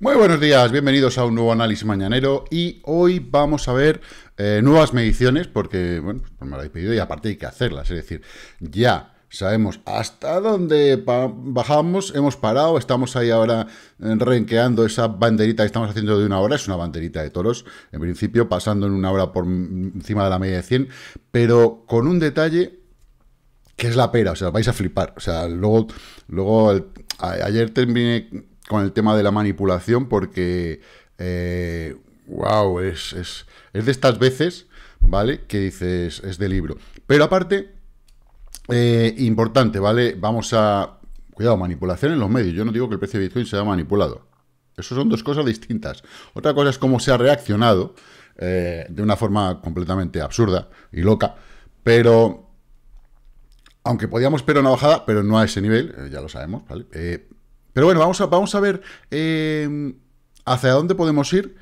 Muy buenos días, bienvenidos a un nuevo análisis mañanero y hoy vamos a ver eh, nuevas mediciones porque, bueno, pues me lo habéis pedido y aparte hay que hacerlas, es decir, ya sabemos hasta dónde bajamos, hemos parado, estamos ahí ahora eh, renqueando esa banderita que estamos haciendo de una hora, es una banderita de toros, en principio pasando en una hora por encima de la media de 100, pero con un detalle que es la pera, o sea, vais a flipar, o sea, luego, luego ayer terminé con el tema de la manipulación porque, wow, eh, es, es, de estas veces, ¿vale? Que dices, es de libro. Pero aparte, eh, importante, ¿vale? Vamos a... Cuidado, manipulación en los medios. Yo no digo que el precio de Bitcoin sea manipulado. Eso son dos cosas distintas. Otra cosa es cómo se ha reaccionado eh, de una forma completamente absurda y loca. Pero aunque podíamos esperar una bajada, pero no a ese nivel, ya lo sabemos, ¿vale? Pero bueno, vamos a, vamos a ver eh, hacia dónde podemos ir.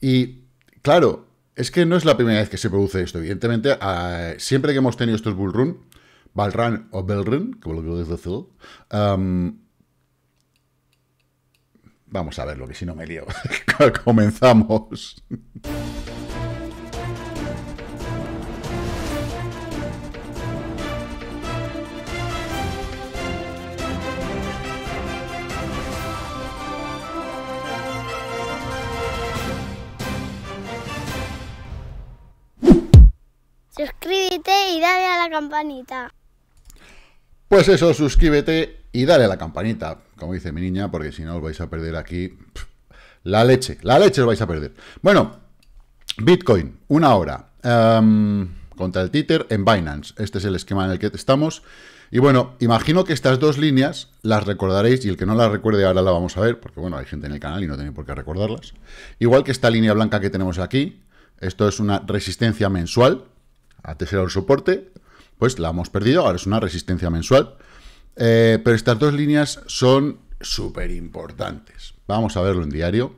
Y claro, es que no es la primera vez que se produce esto. Evidentemente, ah, siempre que hemos tenido estos bull run, o Belrun, como lo que decir, um, vamos a verlo, que si no me lío. Comenzamos. dale a la campanita. Pues eso, suscríbete y dale a la campanita, como dice mi niña, porque si no os vais a perder aquí la leche, la leche os vais a perder. Bueno, Bitcoin, una hora, em, contra el títer en Binance, este es el esquema en el que estamos. Y bueno, imagino que estas dos líneas las recordaréis, y el que no las recuerde ahora la vamos a ver, porque bueno, hay gente en el canal y no tiene por qué recordarlas. Igual que esta línea blanca que tenemos aquí, esto es una resistencia mensual, antes era un soporte, pues la hemos perdido, ahora es una resistencia mensual. Eh, pero estas dos líneas son súper importantes. Vamos a verlo en diario.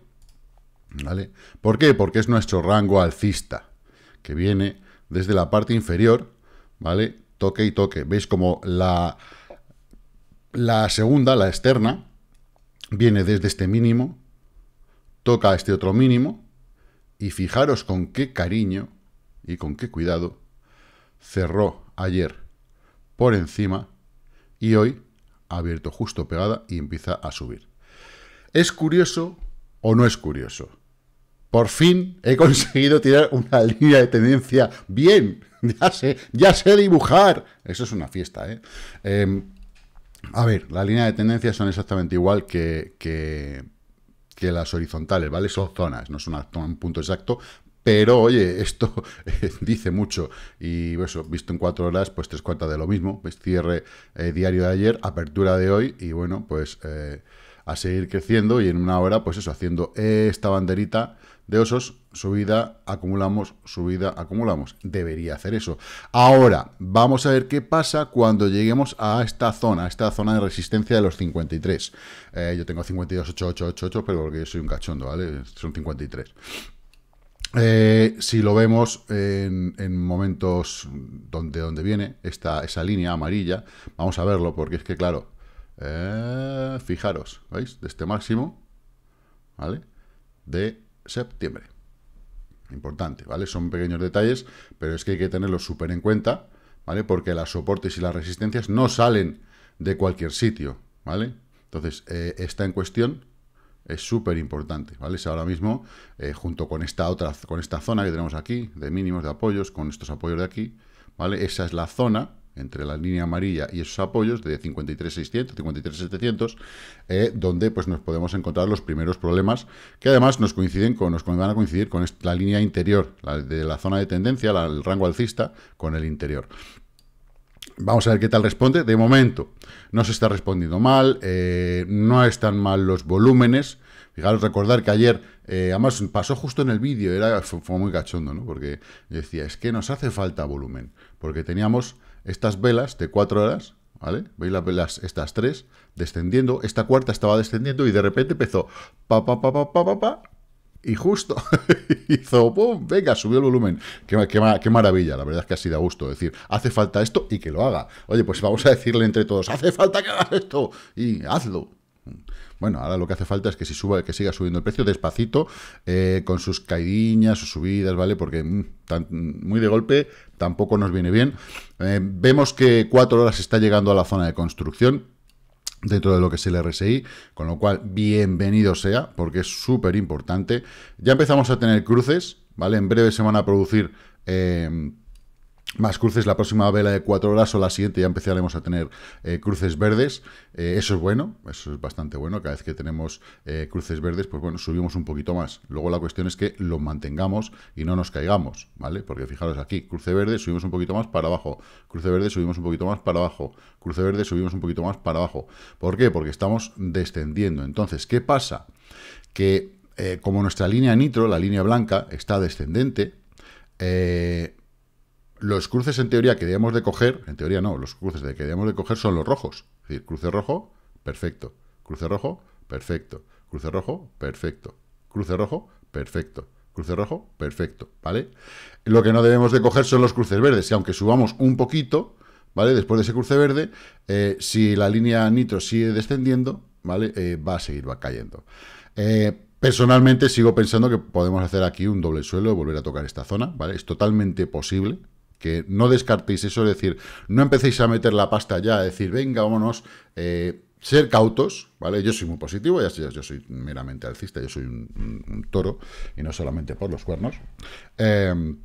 ¿Vale? ¿Por qué? Porque es nuestro rango alcista, que viene desde la parte inferior, ¿vale? Toque y toque. ¿Veis como la, la segunda, la externa, viene desde este mínimo, toca este otro mínimo, y fijaros con qué cariño y con qué cuidado cerró ayer por encima y hoy ha abierto justo pegada y empieza a subir. ¿Es curioso o no es curioso? Por fin he conseguido tirar una línea de tendencia bien. Ya sé, ya sé dibujar. Eso es una fiesta, ¿eh? em, a ver, la línea de tendencia son exactamente igual que, que, las horizontales, ¿vale? Son zonas, no son un punto exacto, pero oye, esto dice mucho. Y eso, visto en cuatro horas, pues tres cuartas de lo mismo. Pues cierre eh, diario de ayer, apertura de hoy, y bueno, pues eh, a seguir creciendo. Y en una hora, pues eso, haciendo esta banderita de osos, subida, acumulamos, subida, acumulamos. Debería hacer eso. Ahora, vamos a ver qué pasa cuando lleguemos a esta zona, a esta zona de resistencia de los 53. Eh, yo tengo 8, pero porque yo soy un cachondo, ¿vale? Son 53. Eh, si lo vemos en, momentos donde, donde viene esta, esa línea amarilla, vamos a verlo porque es que, claro, eh, fijaros, ¿veis? De este máximo, ¿vale? De septiembre. Importante, ¿vale? Son pequeños detalles, pero es que hay que tenerlos súper en cuenta, ¿vale? Porque las soportes y las resistencias no salen de cualquier sitio, ¿vale? Entonces, eh, está en cuestión es súper importante, ¿vale? ahora mismo, eh, junto con esta otra, con esta zona que tenemos aquí, de mínimos de apoyos, con estos apoyos de aquí, ¿vale? Esa es la zona entre la línea amarilla y esos apoyos de 53.600, 53.700, eh, donde pues nos podemos encontrar los primeros problemas, que además nos coinciden con, nos van a coincidir con la línea interior, la de la zona de tendencia, el rango alcista, con el interior. Vamos a ver qué tal responde. De momento no se está respondiendo mal, eh, no están mal los volúmenes. Fijaros, recordar que ayer, eh, además pasó justo en el vídeo, era, fue, muy cachondo, ¿no? Porque decía, es que nos hace falta volumen, porque teníamos estas velas de cuatro horas, ¿vale? Veis las velas, estas tres, descendiendo, esta cuarta estaba descendiendo y de repente empezó, pa, pa, pa, pa, pa, pa, pa, y justo hizo, ¡pum! Venga, subió el volumen. Qué, maravilla, la verdad es que ha sido a gusto decir, hace falta esto y que lo haga. Oye, pues vamos a decirle entre todos, hace falta que hagas esto y hazlo. Bueno, ahora lo que hace falta es que si suba, que siga subiendo el precio despacito, eh, con sus caidiñas, sus subidas, ¿vale? Porque mm, muy de golpe tampoco nos viene bien. Eh, vemos que cuatro horas está llegando a la zona de construcción dentro de lo que es el RSI, con lo cual bienvenido sea, porque es súper importante. Ya empezamos a tener cruces, ¿vale? En breve se van a producir eh, más cruces, la próxima vela de cuatro horas o la siguiente ya empezaremos a tener eh, cruces verdes, eh, eso es bueno, eso es bastante bueno, cada vez que tenemos eh, cruces verdes, pues bueno, subimos un poquito más, luego la cuestión es que lo mantengamos y no nos caigamos, ¿vale? Porque fijaros aquí, cruce verde, subimos un poquito más para abajo, cruce verde, subimos un poquito más para abajo, cruce verde, subimos un poquito más para abajo, ¿por qué? Porque estamos descendiendo, entonces, ¿qué pasa? Que como nuestra línea nitro, la línea blanca, está descendente, eh, los cruces en teoría que debemos de coger, en teoría no, los cruces de que debemos de coger son los rojos. Es decir, cruce rojo, perfecto. Cruce rojo, perfecto. Cruce rojo, perfecto. Cruce rojo, perfecto. Cruce rojo, perfecto, ¿vale? Lo que no debemos de coger son los cruces verdes, y aunque subamos un poquito, ¿vale? Después de ese cruce verde, eh, si la línea nitro sigue descendiendo, ¿vale? Eh, va a seguir va cayendo. Eh, personalmente sigo pensando que podemos hacer aquí un doble suelo, volver a tocar esta zona, ¿vale? Es totalmente posible, que no descartéis eso, es decir, no empecéis a meter la pasta ya, a decir, venga, vámonos, eh, ser cautos, ¿vale? Yo soy muy positivo, ya, sé, yo soy meramente alcista, yo soy un, toro, y no solamente por los cuernos. Em,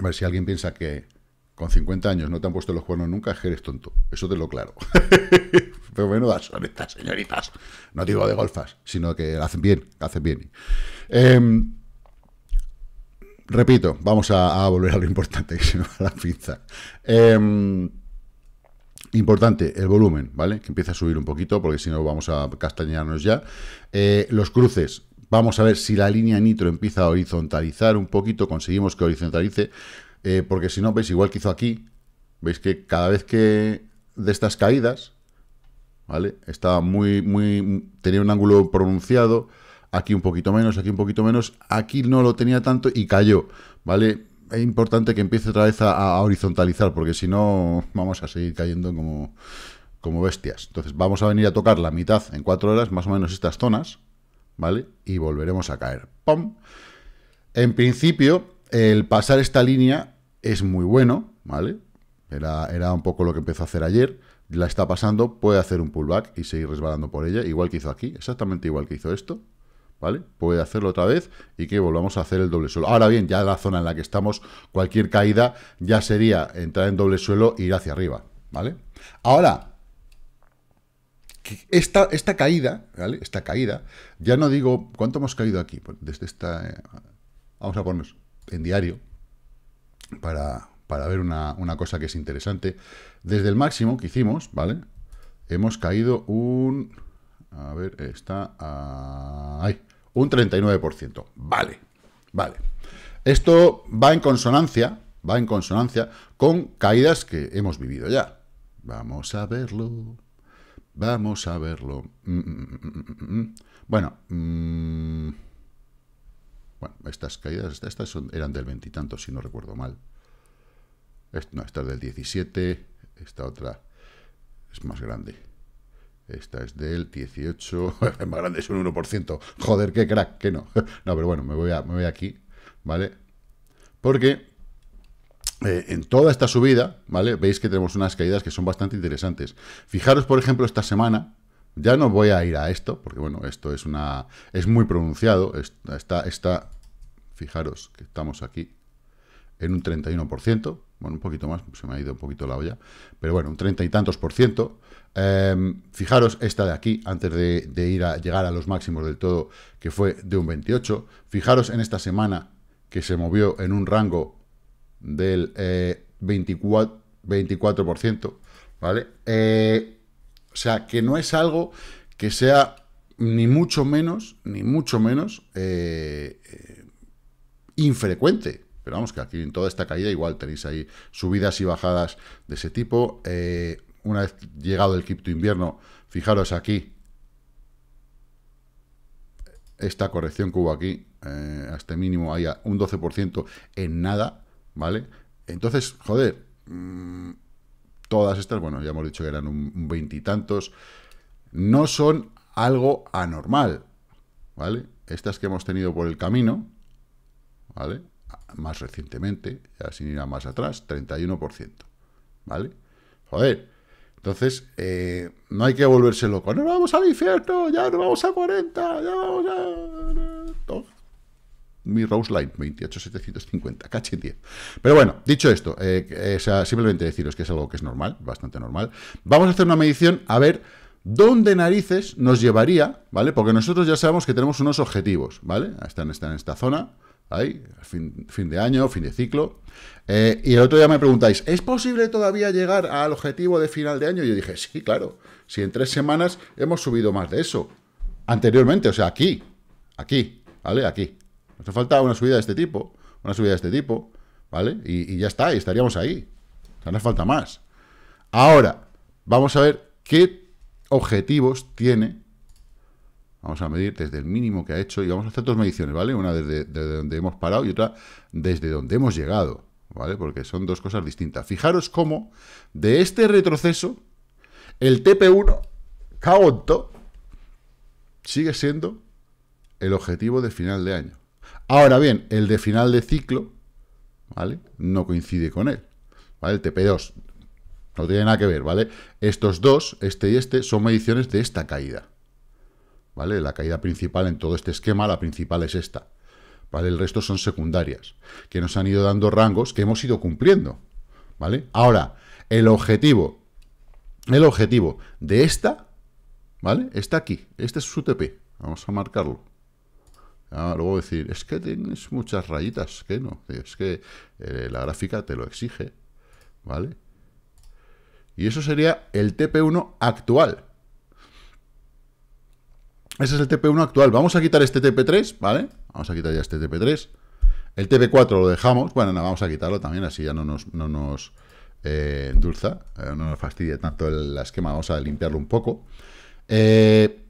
a ver, si alguien piensa que con 50 años no te han puesto los cuernos nunca, es que eres tonto, eso te lo claro. Pero menudas son estas señoritas, no digo de golfas, sino que hacen bien, hacen bien. Em, repito, vamos a, volver a lo importante, que se la pinza. Em, importante, el volumen, ¿vale? Que empieza a subir un poquito, porque si no vamos a castañarnos ya. Eh, los cruces, vamos a ver si la línea nitro empieza a horizontalizar un poquito, conseguimos que horizontalice, eh, porque si no, veis, igual que hizo aquí, veis que cada vez que de estas caídas, ¿vale? Estaba muy, muy, tenía un ángulo pronunciado, aquí un poquito menos, aquí un poquito menos, aquí no lo tenía tanto y cayó, ¿vale? Es importante que empiece otra vez a, horizontalizar, porque si no vamos a seguir cayendo como, como bestias. Entonces vamos a venir a tocar la mitad en cuatro horas, más o menos estas zonas, ¿vale? Y volveremos a caer. ¡Pum! En principio, el pasar esta línea es muy bueno, ¿vale? Era, era un poco lo que empezó a hacer ayer la está pasando, puede hacer un pullback y seguir resbalando por ella, igual que hizo aquí, exactamente igual que hizo esto, ¿vale? Puede hacerlo otra vez y que volvamos a hacer el doble suelo. Ahora bien, ya la zona en la que estamos, cualquier caída ya sería entrar en doble suelo e ir hacia arriba, ¿vale? Ahora, esta, esta caída, ¿vale? Esta caída, ya no digo cuánto hemos caído aquí, pues, desde esta... Eh, vamos a ponernos en diario para, ver una, una cosa que es interesante. Desde el máximo que hicimos, ¿vale? Hemos caído un a ver, está ahí. Un 39%. Vale, vale. Esto va en consonancia, va en consonancia con caídas que hemos vivido ya. Vamos a verlo. Vamos a verlo. Mm, mm, mm, bueno, bueno, estas caídas, estas eran del veintitantos, si no recuerdo mal. no, esta del 17, esta otra es más grande. Esta es del 18, más grande es un 1%. Joder, qué crack, que no. No, pero bueno, me voy, a, me voy aquí, ¿vale? Porque eh, en toda esta subida, ¿vale? Veis que tenemos unas caídas que son bastante interesantes. Fijaros, por ejemplo, esta semana, ya no voy a ir a esto, porque bueno, esto es una es muy pronunciado, está, está, fijaros que estamos aquí, en un 31%, bueno, un poquito más, se me ha ido un poquito la olla, pero bueno, un treinta y tantos por ciento. Em, fijaros esta de aquí, antes de, ir a llegar a los máximos del todo, que fue de un 28. Fijaros en esta semana, que se movió en un rango del 24%, eh, ¿vale? Eh, o sea, que no es algo que sea ni mucho menos, ni mucho menos eh, infrecuente. Pero vamos, que aquí en toda esta caída igual tenéis ahí subidas y bajadas de ese tipo. Eh, una vez llegado el cripto invierno, fijaros aquí, esta corrección que hubo aquí, hasta eh, este mínimo, hay un 12% en nada, ¿vale? Entonces, joder, mm, todas estas, bueno, ya hemos dicho que eran un veintitantos, no son algo anormal, ¿vale? Estas que hemos tenido por el camino, ¿vale? más recientemente, ya sin ir más atrás, 31%. ¿Vale? Joder. Entonces, eh, no hay que volverse loco. No vamos al infierno, ya no vamos a 40, ya vamos a... Mi Rose Line, 28,750, caché 10. Pero bueno, dicho esto, eh, eh, simplemente deciros que es algo que es normal, bastante normal. Vamos a hacer una medición a ver dónde narices nos llevaría, ¿vale? Porque nosotros ya sabemos que tenemos unos objetivos, ¿vale? Están, están en esta zona, ahí, fin, de año, fin de ciclo. Eh, y el otro día me preguntáis, ¿es posible todavía llegar al objetivo de final de año? yo dije, sí, claro, si en tres semanas hemos subido más de eso. Anteriormente, o sea, aquí, aquí, ¿vale? Aquí. Nos falta una subida de este tipo, una subida de este tipo, ¿vale? Y, ya está, y estaríamos ahí. O sea, falta más. Ahora, vamos a ver qué objetivos tiene Vamos a medir desde el mínimo que ha hecho y vamos a hacer dos mediciones, ¿vale? Una desde, donde hemos parado y otra desde donde hemos llegado, ¿vale? Porque son dos cosas distintas. Fijaros cómo de este retroceso el TP1 caonto sigue siendo el objetivo de final de año. Ahora bien, el de final de ciclo, ¿vale? No coincide con él, ¿vale? El TP2 no tiene nada que ver, ¿vale? Estos dos, este y este, son mediciones de esta caída. ¿vale? La caída principal en todo este esquema, la principal es esta, ¿vale? El resto son secundarias, que nos han ido dando rangos que hemos ido cumpliendo, ¿vale? Ahora, el objetivo, el objetivo de esta, ¿vale? Está aquí, este es su TP, vamos a marcarlo. Ah, luego decir, es que tienes muchas rayitas, que no, es que eh, la gráfica te lo exige, ¿vale? Y eso sería el TP1 actual, ese es el TP1 actual. Vamos a quitar este TP3, ¿vale? Vamos a quitar ya este TP3. El TP4 lo dejamos. Bueno, no, vamos a quitarlo también, así ya no nos, endulza, no nos eh, eh, fastidia tanto el, esquema. Vamos a limpiarlo un poco. Eh,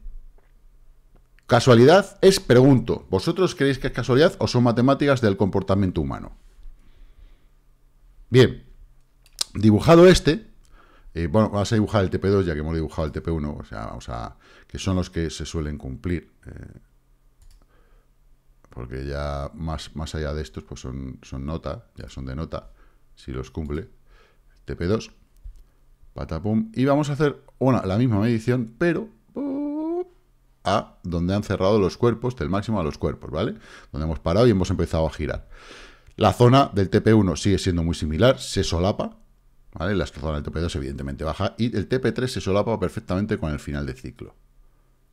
casualidad es, pregunto, ¿vosotros creéis que es casualidad o son matemáticas del comportamiento humano? Bien, dibujado este, eh, bueno, vamos a dibujar el TP2 ya que hemos dibujado el TP1, o sea, vamos a... que son los que se suelen cumplir. Eh, porque ya más, más allá de estos, pues son, son nota, ya son de nota, si los cumple. TP2, patapum. Y vamos a hacer una, la misma medición, pero uh, a donde han cerrado los cuerpos, del máximo a los cuerpos, ¿vale? Donde hemos parado y hemos empezado a girar. La zona del TP1 sigue siendo muy similar, se solapa, ¿vale? La zona del TP2 evidentemente baja y el TP3 se solapa perfectamente con el final de ciclo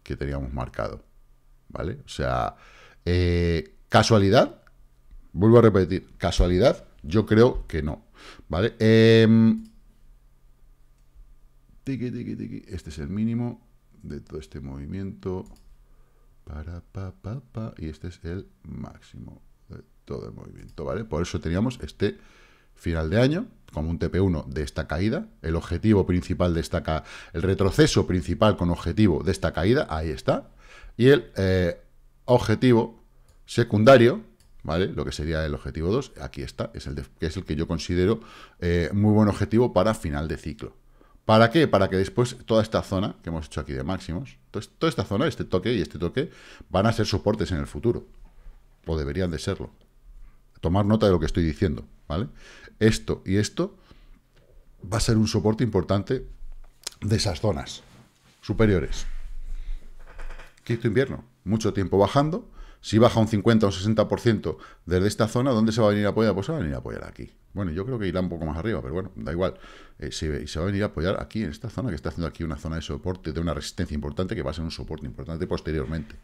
que teníamos marcado, ¿vale? O sea, eh, casualidad, vuelvo a repetir, casualidad, yo creo que no, ¿vale? Em, este es el mínimo de todo este movimiento, para, pa, pa, y este es el máximo de todo el movimiento, ¿vale? Por eso teníamos este final de año, como un TP1 de esta caída, el objetivo principal de esta el retroceso principal con objetivo de esta caída, ahí está, y el eh, objetivo secundario, ¿vale? Lo que sería el objetivo 2, aquí está, es el que es el que yo considero eh, muy buen objetivo para final de ciclo. ¿Para qué? Para que después toda esta zona que hemos hecho aquí de máximos, toda esta zona, este toque y este toque, van a ser soportes en el futuro, o deberían de serlo tomar nota de lo que estoy diciendo, ¿vale? Esto y esto va a ser un soporte importante de esas zonas superiores. Quinto invierno, mucho tiempo bajando. Si baja un 50 o un 60% desde esta zona, ¿dónde se va a venir a apoyar? Pues se va a venir a apoyar aquí. Bueno, yo creo que irá un poco más arriba, pero bueno, da igual. Eh, se, se, va a venir a apoyar aquí, en esta zona, que está haciendo aquí una zona de soporte, de una resistencia importante, que va a ser un soporte importante posteriormente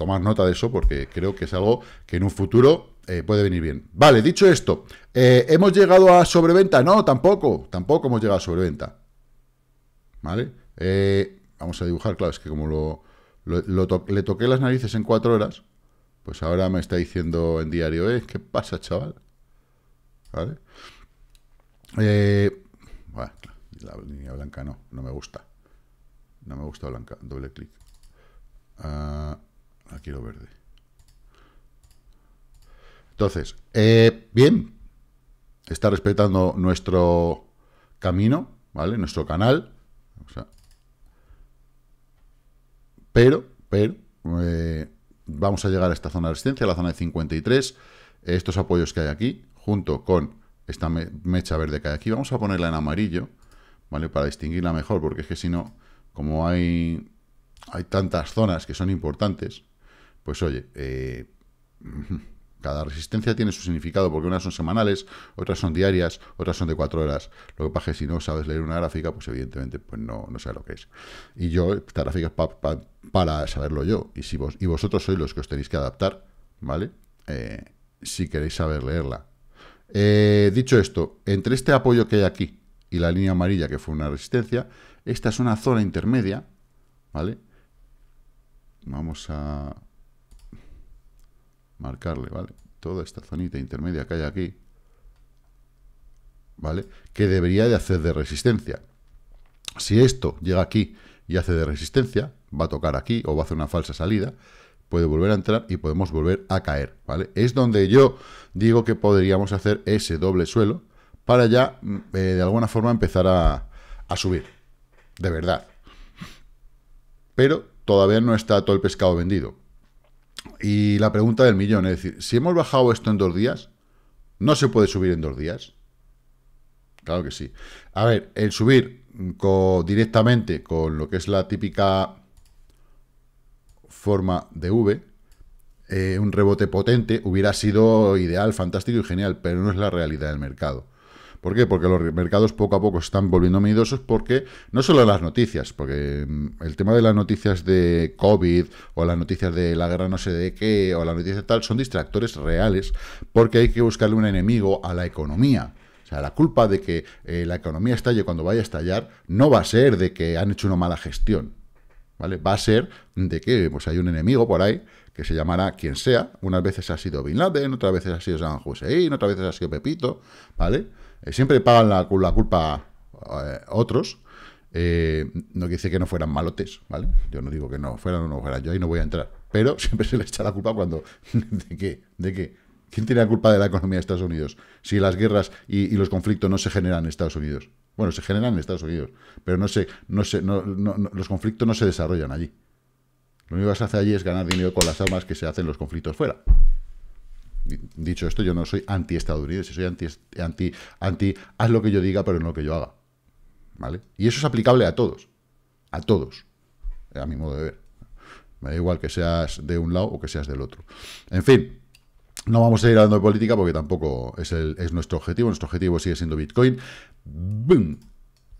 tomar nota de eso porque creo que es algo que en un futuro eh, puede venir bien. Vale, dicho esto, eh, ¿hemos llegado a sobreventa? No, tampoco, tampoco hemos llegado a sobreventa. ¿Vale? Eh, vamos a dibujar, claro, es que como lo, le toqué las narices en cuatro horas, pues ahora me está diciendo en diario, ¿eh? ¿Qué pasa, chaval? ¿Vale? Eh, la línea blanca no, no me gusta. No me gusta blanca, doble clic. Ah... Aquí lo verde. Entonces, eh, bien. Está respetando nuestro camino, ¿vale? Nuestro canal. pero, pero, eh, vamos a llegar a esta zona de resistencia, a la zona de 53. Estos apoyos que hay aquí, junto con esta mecha verde que hay aquí. Vamos a ponerla en amarillo, ¿vale? Para distinguirla mejor, porque es que si no, como hay, hay tantas zonas que son importantes, pues oye, eh, cada resistencia tiene su significado, porque unas son semanales, otras son diarias, otras son de cuatro horas. Lo que pasa es que si no sabes leer una gráfica, pues evidentemente pues no, no sabes lo que es. Y yo, esta gráfica es para saberlo yo, y, si y vosotros sois los que os tenéis que adaptar, ¿vale? Eh, si queréis saber leerla. Eh, dicho esto, entre este apoyo que hay aquí y la línea amarilla, que fue una resistencia, esta es una zona intermedia, ¿vale? Vamos a marcarle, ¿vale? Toda esta zonita intermedia que hay aquí, ¿vale? Que debería de hacer de resistencia. Si esto llega aquí y hace de resistencia, va a tocar aquí o va a hacer una falsa salida, puede volver a entrar y podemos volver a caer, ¿vale? Es donde yo digo que podríamos hacer ese doble suelo para ya, mm, eh, de alguna forma, empezar a subir, de verdad. Pero todavía no está todo el pescado vendido. Y la pregunta del millón, es decir, si hemos bajado esto en dos días, ¿no se puede subir en dos días? Claro que sí. A ver, el subir directamente con lo que es la típica forma de V, eh, un rebote potente, hubiera sido ideal, fantástico y genial, pero no es la realidad del mercado. ¿Por qué? Porque los mercados poco a poco están volviendo miedosos porque no solo las noticias, porque mm, el tema de las noticias de COVID o las noticias de la guerra no sé de qué o la noticia tal son distractores reales porque hay que buscarle un enemigo a la economía. O sea, la culpa de que eh, la economía estalle cuando vaya a estallar no va a ser de que han hecho una mala gestión, ¿vale? Va a ser de que pues, hay un enemigo por ahí que se llamará quien sea. Unas veces ha sido Bin Laden, otras veces ha sido San y otras veces ha sido Pepito, ¿vale? Eh, siempre pagan la, culpa a eh, otros. Eh, no decir que no fueran malotes, ¿vale? Yo no digo que no fueran o no fueran, yo ahí no voy a entrar. Pero siempre se le echa la culpa cuando... ¿De qué? ¿De qué? ¿Quién tiene la culpa de la economía de Estados Unidos? Si las guerras y, los conflictos no se generan en Estados Unidos. Bueno, se generan en Estados Unidos, pero no se, no se, los conflictos no se desarrollan allí. Lo único que se hace allí es ganar dinero con las armas que se hacen los conflictos fuera dicho esto, yo no soy anti-estadounidense, soy anti, anti, anti, haz lo que yo diga, pero no lo que yo haga. ¿Vale? Y eso es aplicable a todos. A todos. A mi modo de ver. Me da igual que seas de un lado o que seas del otro. En fin, no vamos a ir hablando de política porque tampoco es, el, es nuestro objetivo. Nuestro objetivo sigue siendo Bitcoin.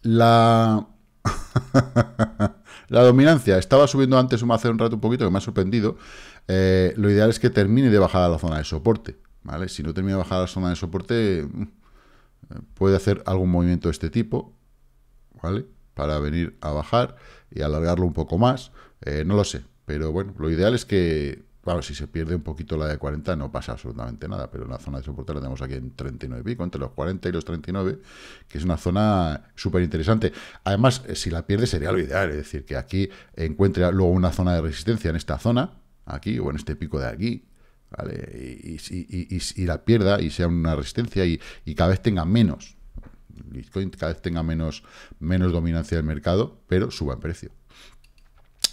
La... la dominancia. Estaba subiendo antes hace un rato un poquito que me ha sorprendido. Eh, lo ideal es que termine de bajar a la zona de soporte. ¿vale? Si no termina de bajar a la zona de soporte, mm, eh, puede hacer algún movimiento de este tipo, ¿vale? Para venir a bajar y alargarlo un poco más. Eh, no lo sé, pero bueno, lo ideal es que, claro, si se pierde un poquito la de 40 no pasa absolutamente nada, pero en la zona de soporte la tenemos aquí en 39 y pico, entre los 40 y los 39, que es una zona súper interesante. Además, si la pierde sería lo ideal, es decir, que aquí encuentre luego una zona de resistencia en esta zona, aquí o en este pico de aquí, Y, la pierda y sea una resistencia y, cada vez tenga menos. cada vez tenga menos, menos dominancia del mercado, pero suba en precio.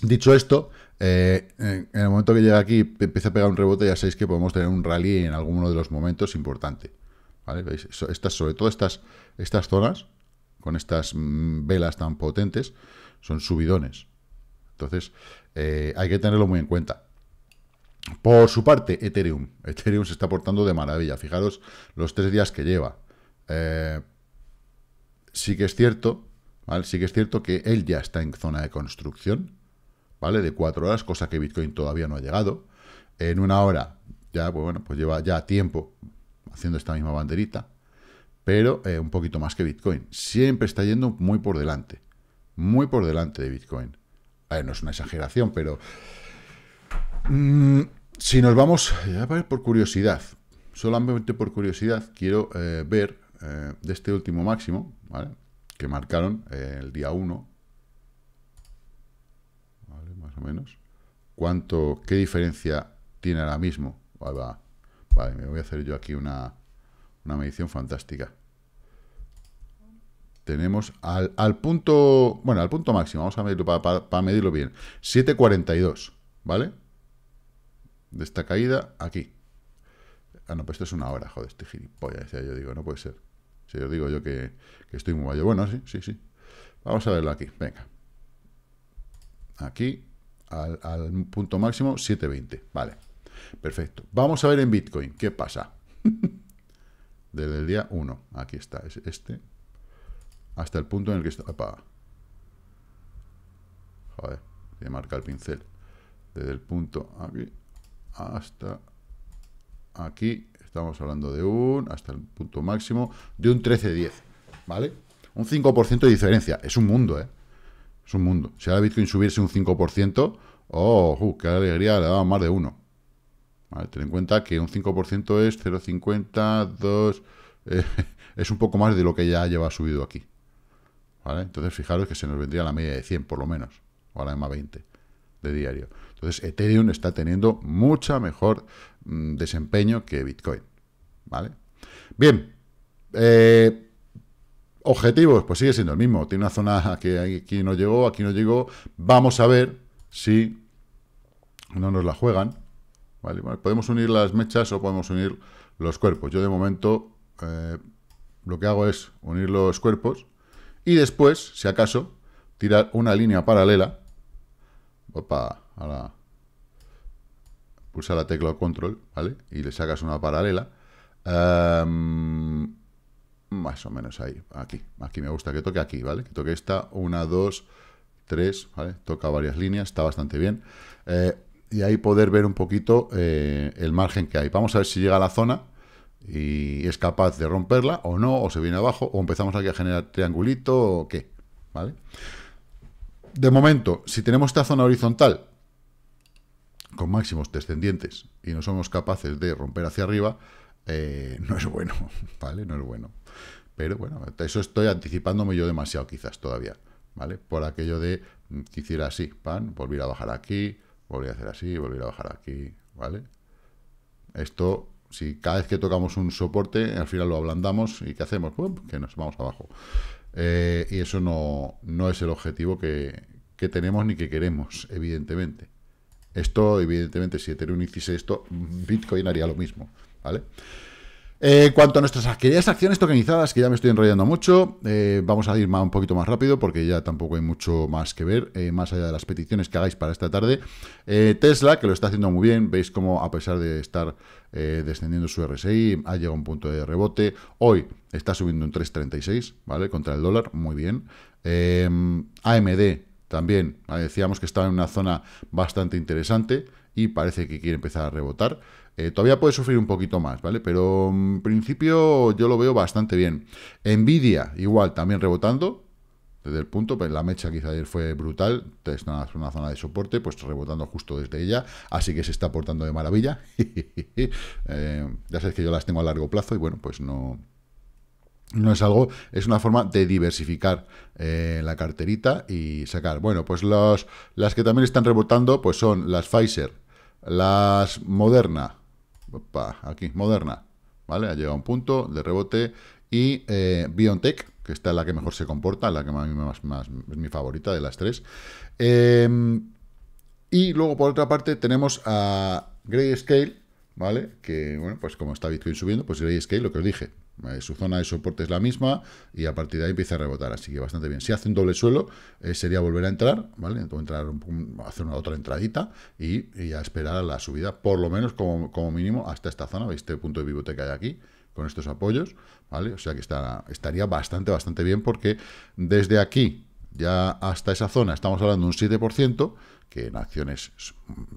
Dicho esto, eh, en el momento que llega aquí empieza a pegar un rebote, ya sabéis que podemos tener un rally en alguno de los momentos importante. sobre todo estas, estas zonas, con estas mm, velas tan potentes, son subidones. Entonces, eh, hay que tenerlo muy en cuenta. Por su parte, Ethereum. Ethereum se está portando de maravilla. Fijaros los tres días que lleva. Eh, sí que es cierto, ¿vale? Sí que es cierto que él ya está en zona de construcción, ¿vale? De cuatro horas, cosa que Bitcoin todavía no ha llegado. En una hora, ya, pues bueno, pues lleva ya tiempo haciendo esta misma banderita, pero eh, un poquito más que Bitcoin. Siempre está yendo muy por delante. Muy por delante de Bitcoin. A no es una exageración, pero. Mm, si nos vamos, ver por curiosidad, solamente por curiosidad, quiero eh, ver eh, de este último máximo, ¿vale? Que marcaron eh, el día 1, ¿vale? Más o menos. ¿Cuánto, qué diferencia tiene ahora mismo? Vale, me voy a hacer yo aquí una, medición fantástica. Tenemos al, al, punto, bueno, al punto máximo, vamos a medirlo para medirlo bien, 7,42, ¿vale? de esta caída aquí. Ah, no, pues esto es una hora, joder, este gilipollas, yo, digo, no puede ser. Si yo digo yo que, estoy muy mayor. Bueno, sí, sí, sí. Vamos a verlo aquí, venga. Aquí, al, punto máximo, 7.20, vale. Perfecto. Vamos a ver en Bitcoin, ¿qué pasa? Desde el día 1, aquí está, es este, hasta el punto en el que está... Opa. Joder, a marca el pincel. Desde el punto aquí hasta aquí, estamos hablando de un, hasta el punto máximo, de un 13 10 ¿vale? Un 5% de diferencia, es un mundo, ¿eh? Es un mundo. Si ahora Bitcoin subiese un 5%, ¡oh, uh, qué alegría! Le daba más de uno. ¿Vale? Ten en cuenta que un 5% es 0,50, eh, es un poco más de lo que ya lleva subido aquí. ¿Vale? Entonces, fijaros que se nos vendría la media de 100, por lo menos. O a la EMA 20 de diario. Entonces, Ethereum está teniendo mucho mejor mm, desempeño que Bitcoin. ¿Vale? Bien. Eh, objetivos, pues sigue siendo el mismo. Tiene una zona que aquí no llegó, aquí no llegó. Vamos a ver si no nos la juegan. podemos unir las mechas o podemos unir los cuerpos. Yo de momento eh, lo que hago es unir los cuerpos y después, si acaso, tirar una línea paralela Opa, ahora pulsar la tecla control, ¿vale? Y le sacas una paralela. Em, más o menos ahí, aquí. Aquí me gusta que toque aquí, ¿vale? Que toque esta, una, dos, tres, ¿vale? Toca varias líneas, está bastante bien. Eh, y ahí poder ver un poquito eh, el margen que hay. Vamos a ver si llega a la zona y es capaz de romperla o no, o se viene abajo, o empezamos aquí a generar triangulito o qué, ¿vale? vale de momento, si tenemos esta zona horizontal con máximos descendientes y no somos capaces de romper hacia arriba, eh, no es bueno, ¿vale? No es bueno. Pero bueno, eso estoy anticipándome yo demasiado quizás todavía, ¿vale? Por aquello de mm, que hiciera así, pan, volver a bajar aquí, volver a hacer así, volver a bajar aquí, ¿vale? Esto, si cada vez que tocamos un soporte, al final lo ablandamos y ¿qué hacemos? Que nos vamos abajo. Eh, y eso no, es el objetivo que, tenemos ni que queremos, evidentemente. Esto, evidentemente, si Ethereum hiciese esto, Bitcoin haría lo mismo, ¿vale? vale eh, en cuanto a nuestras queridas acciones tokenizadas, que ya me estoy enrollando mucho, eh, vamos a ir más, un poquito más rápido porque ya tampoco hay mucho más que ver, eh, más allá de las peticiones que hagáis para esta tarde. Tesla, que lo está haciendo muy bien, veis cómo a pesar de estar descendiendo su RSI, ha llegado a un punto de rebote. Hoy está subiendo un 3,36, ¿vale? Contra el dólar, muy bien. Em, AMD también, decíamos que estaba en una zona bastante interesante y parece que quiere empezar a rebotar. Eh, todavía puede sufrir un poquito más, ¿vale? Pero mm, en principio yo lo veo bastante bien. Nvidia, igual, también rebotando. Desde el punto, pues la mecha quizá ayer fue brutal, es una, zona de soporte, pues rebotando justo desde ella, así que se está portando de maravilla. Eh, ya sabes que yo las tengo a largo plazo y bueno, pues no, no es algo, es una forma de diversificar eh, la carterita y sacar. Bueno, pues los, las que también están rebotando, pues son las Pfizer, las Moderna. aquí, Moderna. ¿Vale? Ha llegado a un punto de rebote. Y eh, BioNTech, que está la que mejor se comporta, la que más, es mi favorita de las tres. Em, y luego, por otra parte, tenemos a Grayscale, ¿vale? Que, bueno, pues como está Bitcoin subiendo, pues Grayscale, lo que os dije, eh, su zona de soporte es la misma y a partir de ahí empieza a rebotar, así que bastante bien. Si hace un doble suelo, eh, sería volver a entrar, ¿vale? Entonces entrar hacer una otra entradita y, a esperar a la subida, por lo menos como, mínimo hasta esta zona, ¿veis este punto de pivote que hay aquí? con estos apoyos, ¿vale? O sea que estaría bastante, bastante bien porque desde aquí ya hasta esa zona estamos hablando de un 7%, que en acciones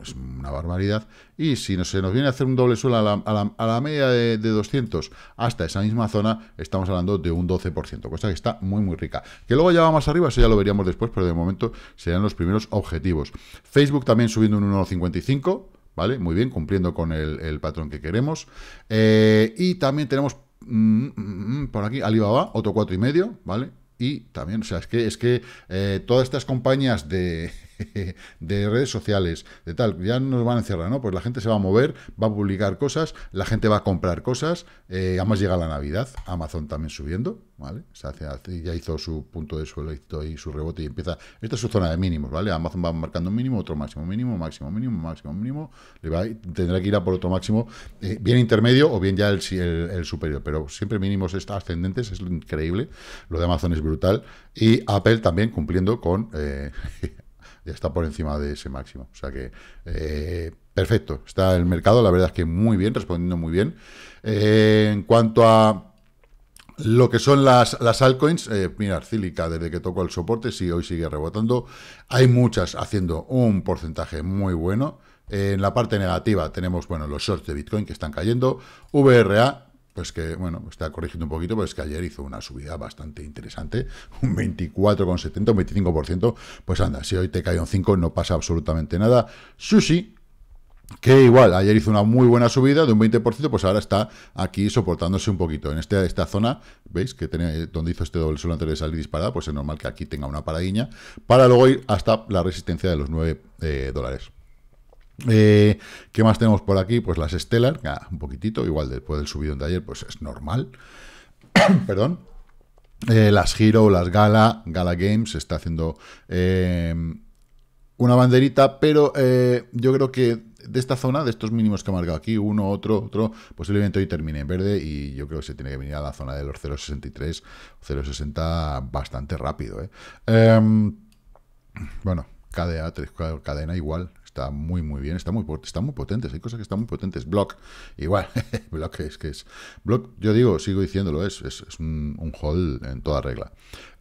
es una barbaridad, y si se nos viene a hacer un doble suelo a la, media de, 200 hasta esa misma zona, estamos hablando de un 12%, cosa que está muy muy rica. Que luego ya va más arriba, eso ya lo veríamos después, pero de momento serían los primeros objetivos. Facebook también subiendo un 1,55%, ¿vale? Muy bien, cumpliendo con el, patrón que queremos. Eh, y también tenemos mm, mm, mm, por aquí Alibaba, otro 4,5, ¿vale? y también, o sea, es que, es que eh, todas estas compañías de de redes sociales, de tal, ya nos van a encerrar, ¿no? Pues la gente se va a mover, va a publicar cosas, la gente va a comprar cosas, eh, además llega la Navidad, Amazon también subiendo, ¿vale? Se hace, ya hizo su punto de suelo y su rebote y empieza, esta es su zona de mínimos, ¿vale? Amazon va marcando un mínimo, otro máximo, mínimo, máximo, mínimo, máximo, mínimo, le va, tendrá que ir a por otro máximo, eh, bien intermedio o bien ya el, el, el superior, pero siempre mínimos ascendentes, es increíble, lo de Amazon es brutal, y Apple también cumpliendo con... Eh, ya está por encima de ese máximo. O sea que, eh, perfecto, está el mercado, la verdad es que muy bien, respondiendo muy bien. Eh, en cuanto a lo que son las, las altcoins, eh, mirad, Cílica, desde que tocó el soporte, sí, hoy sigue rebotando. Hay muchas haciendo un porcentaje muy bueno. Eh, en la parte negativa tenemos, bueno, los shorts de Bitcoin que están cayendo. VRA, pues que, bueno, está corrigiendo un poquito, pero es que ayer hizo una subida bastante interesante, un 24,70, un 25%, pues anda, si hoy te cae un 5 no pasa absolutamente nada. Sushi, que igual, ayer hizo una muy buena subida de un 20%, pues ahora está aquí soportándose un poquito. En este, esta zona, ¿veis? que tiene, Donde hizo este doble suelo antes de salir disparada, pues es normal que aquí tenga una paradiña, para luego ir hasta la resistencia de los 9 eh, dólares. Eh, ¿Qué más tenemos por aquí? Pues las Stellar, un poquitito, igual después del subido de ayer, pues es normal. Perdón. Eh, las Hero, las Gala, Gala Games está haciendo eh, una banderita, pero yo creo que de esta zona, de estos mínimos que ha marcado aquí, uno, otro, otro, posiblemente hoy termine en verde y yo creo que se tiene que venir a la zona de los 0.63, 0.60 bastante rápido. Em, bueno, KDA, cadena igual, Está muy, muy bien, está muy, está muy potente hay cosas que están muy potentes. Block, igual, Block es que es... Block, yo digo, sigo diciéndolo, es, es, un, hold en toda regla.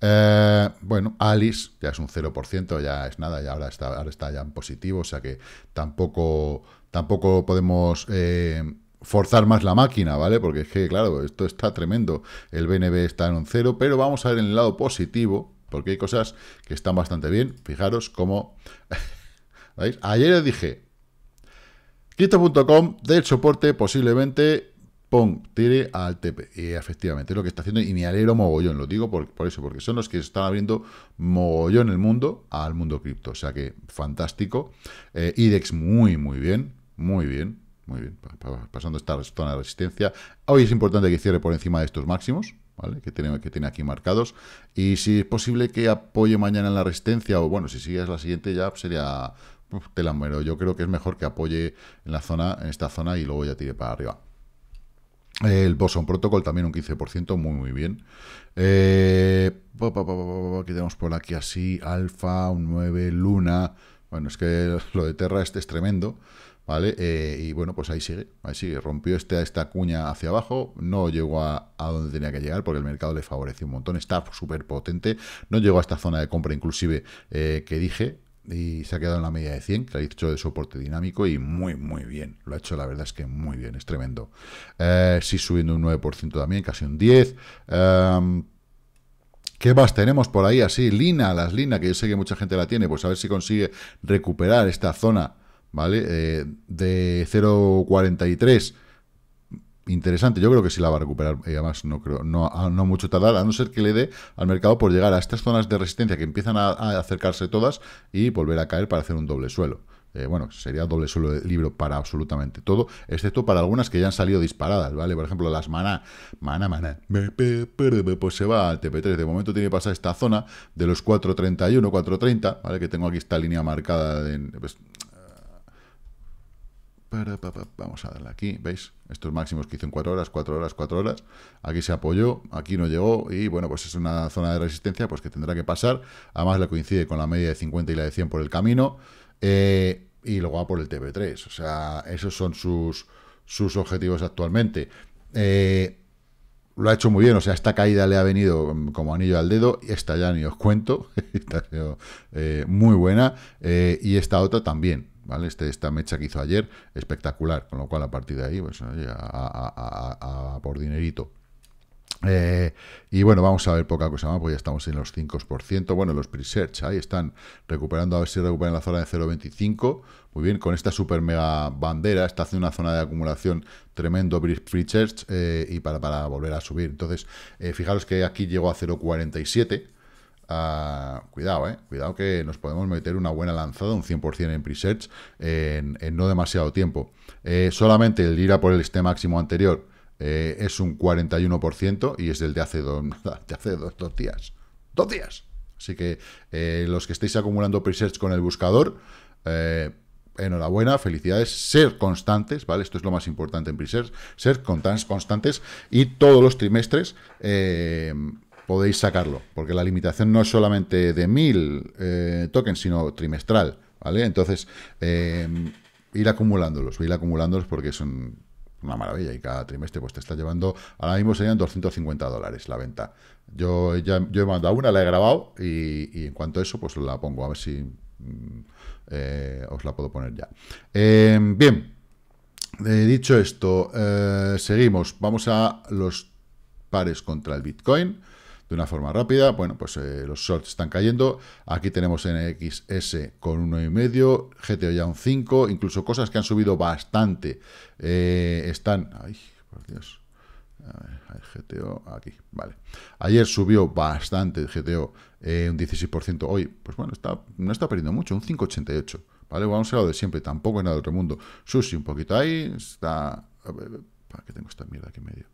Eh, bueno, Alice ya es un 0%, ya es nada, ya ahora está, ahora está ya en positivo, o sea que tampoco, tampoco podemos... Eh, forzar más la máquina, ¿vale? Porque es que, claro, esto está tremendo. El BNB está en un 0. pero vamos a ver en el lado positivo, porque hay cosas que están bastante bien. Fijaros cómo ¿Veis? Ayer dije, Crypto.com del soporte posiblemente ¡pum! tire al TP. Y efectivamente es lo que está haciendo y me alegro mogollón, lo digo por, eso, porque son los que están abriendo mogollón el mundo al mundo cripto. O sea que fantástico. Eh, IDEX muy, muy bien, muy bien, muy bien. Pasando esta zona de resistencia. Hoy es importante que cierre por encima de estos máximos. ¿Vale? Que, tiene, que tiene aquí marcados, y si es posible que apoye mañana en la resistencia, o bueno, si sigue es la siguiente ya sería te la muero. Yo creo que es mejor que apoye en la zona, en esta zona y luego ya tire para arriba. El Boson Protocol también un 15%, muy muy bien. Eh, aquí tenemos por aquí así, Alfa, un 9, Luna. Bueno, es que lo de Terra este es tremendo, ¿vale? Eh, y bueno, pues ahí sigue, ahí sigue. Rompió este, esta cuña hacia abajo, no llegó a, donde tenía que llegar porque el mercado le favoreció un montón. Está súper potente, no llegó a esta zona de compra inclusive eh, que dije, y se ha quedado en la media de 100, que ha hecho de soporte dinámico y muy, muy bien. Lo ha hecho, la verdad es que muy bien, es tremendo. Eh, sí, subiendo un 9% también, casi un 10%. Em, ¿Qué más tenemos por ahí así? Lina, las Lina, que yo sé que mucha gente la tiene, pues a ver si consigue recuperar esta zona, ¿vale? Eh, de 0,43 interesante. Yo creo que sí la va a recuperar. Y eh, además, no creo, no, ah, no mucho tardar, a no ser que le dé al mercado por llegar a estas zonas de resistencia que empiezan a, acercarse todas y volver a caer para hacer un doble suelo. Eh, bueno, sería doble suelo de libro para absolutamente todo, excepto para algunas que ya han salido disparadas, ¿vale? Por ejemplo, las maná, maná, maná, pues se va al TP3. De momento tiene que pasar esta zona de los 4.31, 4.30, ¿vale? Que tengo aquí esta línea marcada, en... pues, vamos a darle aquí, ¿veis? Estos máximos que hizo en 4 horas, 4 horas, 4 horas. Aquí se apoyó, aquí no llegó y bueno, pues es una zona de resistencia pues que tendrá que pasar. Además le coincide con la media de 50 y la de 100 por el camino. Eh, y luego va por el TP3. O sea, esos son sus, sus objetivos actualmente. Eh, lo ha hecho muy bien, o sea, esta caída le ha venido como anillo al dedo, esta ya ni os cuento, eh, muy buena, y esta otra también. Este, esta mecha que hizo ayer, espectacular, con lo cual a partir de ahí, pues, a, por dinerito. Eh, y bueno, vamos a ver poca cosa más, pues ya estamos en los 5%. Bueno, los pre-search ahí están recuperando, a ver si recuperan la zona de 0.25. Muy bien, con esta super mega bandera está haciendo una zona de acumulación tremendo pre-search eh, y para, para, volver a subir. Entonces, eh, fijaros que aquí llegó a 0.47 Ah, cuidado, eh. Cuidado que nos podemos meter una buena lanzada, un 100% en presets, en, no demasiado tiempo. Eh, solamente el ir a por el este máximo anterior eh, es un 41% y es el de hace, dos, hace dos, días. ¡Dos días! Así que eh, los que estéis acumulando presets con el buscador, enhorabuena, felicidades, ser constantes, ¿vale? Esto es lo más importante en presets, ser constantes y todos los trimestres podéis sacarlo, porque la limitación no es solamente de 1000 eh, tokens, sino trimestral, ¿vale? Entonces, eh, ir acumulándolos, ir acumulándolos porque son una maravilla y cada trimestre pues te está llevando, ahora mismo serían 250 dólares la venta. Yo ya yo he mandado una, la he grabado y, en cuanto a eso pues la pongo, a ver si mm, eh, os la puedo poner ya. Em, bien, eh, dicho esto, seguimos, vamos a los pares contra el Bitcoin de una forma rápida. Bueno, pues eh, los shorts están cayendo. Aquí tenemos NXS con 1,5, GTO ya un 5, incluso cosas que han subido bastante. Eh, están... ¡Ay, por Dios! A ver, GTO, aquí, vale. Ayer subió bastante el GTO, eh, un 16%. Hoy, pues bueno, está, no está perdiendo mucho, un 5,88. ¿Vale? Vamos a lo de siempre, tampoco en nada otro mundo. Sushi un poquito ahí, está... ¿Para qué tengo esta mierda aquí en medio?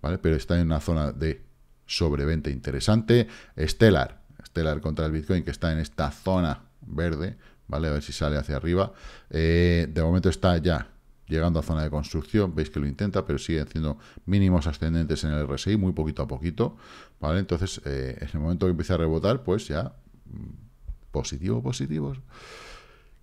¿Vale? Pero está en una zona de sobreventa interesante. Stellar, Stellar contra el Bitcoin, que está en esta zona verde, ¿vale? A ver si sale hacia arriba. Eh, de momento está ya llegando a zona de construcción, veis que lo intenta, pero sigue haciendo mínimos ascendentes en el RSI, muy poquito a poquito, ¿vale? Entonces, eh, en el momento que empieza a rebotar, pues ya, mm, positivo, positivos.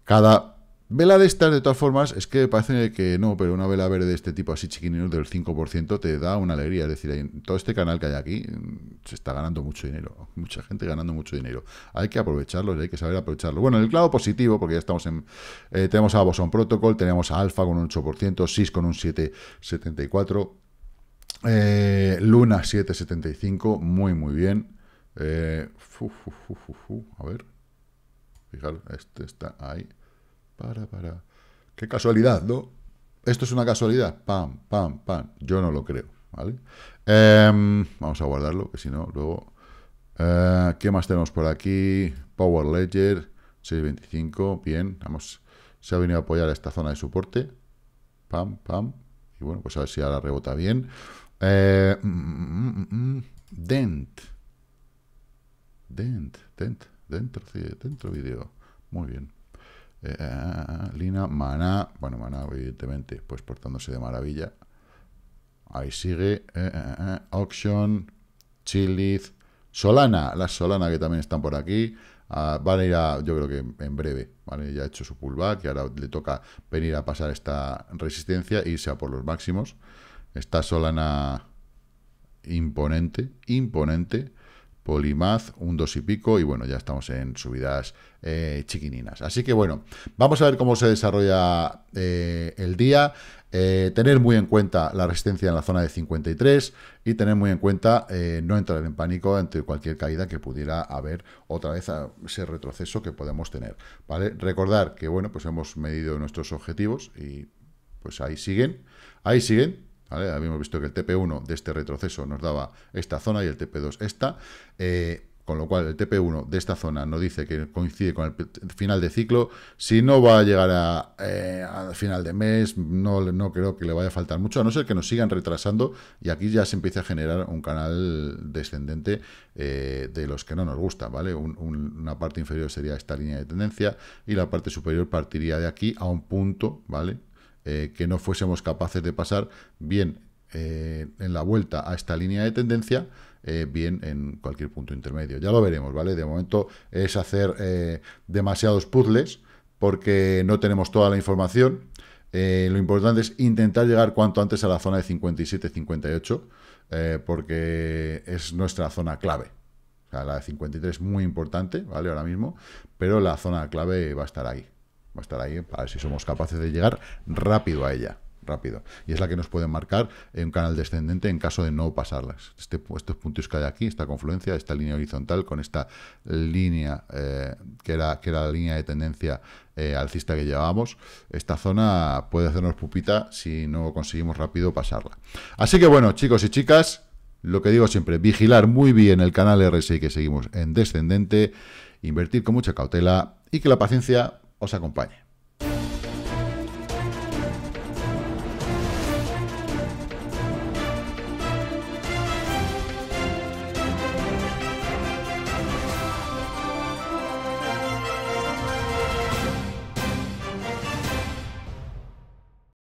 Cada Vela de estas, de todas formas, es que parece que no, pero una vela verde de este tipo así chiquinino del 5% te da una alegría. Es decir, en todo este canal que hay aquí mm, se está ganando mucho dinero. Mucha gente ganando mucho dinero. Hay que aprovecharlo hay que saber aprovecharlo. Bueno, en el lado positivo, porque ya estamos en... Eh, tenemos a Boson Protocol, tenemos a Alpha con un 8%, SIS con un 7,74%, eh, Luna 7,75%, muy, muy bien. Eh, a ver, fijaros, este está ahí para, para. Qué casualidad, ¿no? Esto es una casualidad. Pam, pam, pam. Yo no lo creo, ¿vale? Em, vamos a guardarlo, que si no, luego... Eh, ¿Qué más tenemos por aquí? Power Ledger, 625, bien. Vamos, se ha venido a apoyar esta zona de soporte. Pam, pam. Y bueno, pues a ver si ahora rebota bien. Eh, mm, mm, mm, dent. Dent, dent, dentro, dentro vídeo. Muy bien. Eh, ah, ah, ah, Lina, Maná, bueno, Maná evidentemente, pues portándose de maravilla. Ahí sigue, eh, eh, eh Auction, Chiliz, Solana, las Solana que también están por aquí. van a ir a, yo creo que en breve, Ya ha hecho su pullback y ahora le toca venir a pasar esta resistencia e irse a por los máximos. Esta Solana imponente, imponente. Polimaz, un dos y pico, y bueno, ya estamos en subidas eh, chiquininas. Así que bueno, vamos a ver cómo se desarrolla eh, el día. Eh, tener muy en cuenta la resistencia en la zona de 53 y tener muy en cuenta no entrar en pánico ante cualquier caída que pudiera haber otra vez ese retroceso que podemos tener. ¿vale? Recordar que bueno, pues hemos medido nuestros objetivos y pues ahí siguen, ahí siguen, Habíamos visto que el TP1 de este retroceso nos daba esta zona y el TP2 esta. Eh, con lo cual el TP1 de esta zona nos dice que coincide con el final de ciclo. Si no va a llegar a, eh, al final de mes, no, no creo que le vaya a faltar mucho, a no ser que nos sigan retrasando y aquí ya se empiece a generar un canal descendente eh, de los que no nos gusta, ¿vale? una parte inferior sería esta línea de tendencia y la parte superior partiría de aquí a un punto, ¿vale? Eh, que no fuésemos capaces de pasar bien eh, en la vuelta a esta línea de tendencia, eh, bien en cualquier punto intermedio. Ya lo veremos, ¿vale? De momento es hacer demasiados puzzles porque no tenemos toda la información. lo importante es intentar llegar cuanto antes a la zona de 57-58 porque es nuestra zona clave. la de 53 es muy importante, ¿vale? Ahora mismo, pero la zona clave va a estar ahí va a estar ahí para ver si somos capaces de llegar rápido a ella. Rápido. Y es la que nos puede marcar en un canal descendente en caso de no pasarlas. Este, estos puntos que hay aquí, esta confluencia, esta línea horizontal con esta línea eh, que, era, que era la línea de tendencia eh, alcista que llevábamos, esta zona puede hacernos pupita si no conseguimos rápido pasarla. Así que bueno, chicos y chicas, lo que digo siempre, vigilar muy bien el canal RSI que seguimos en descendente, invertir con mucha cautela y que la paciencia os acompañe.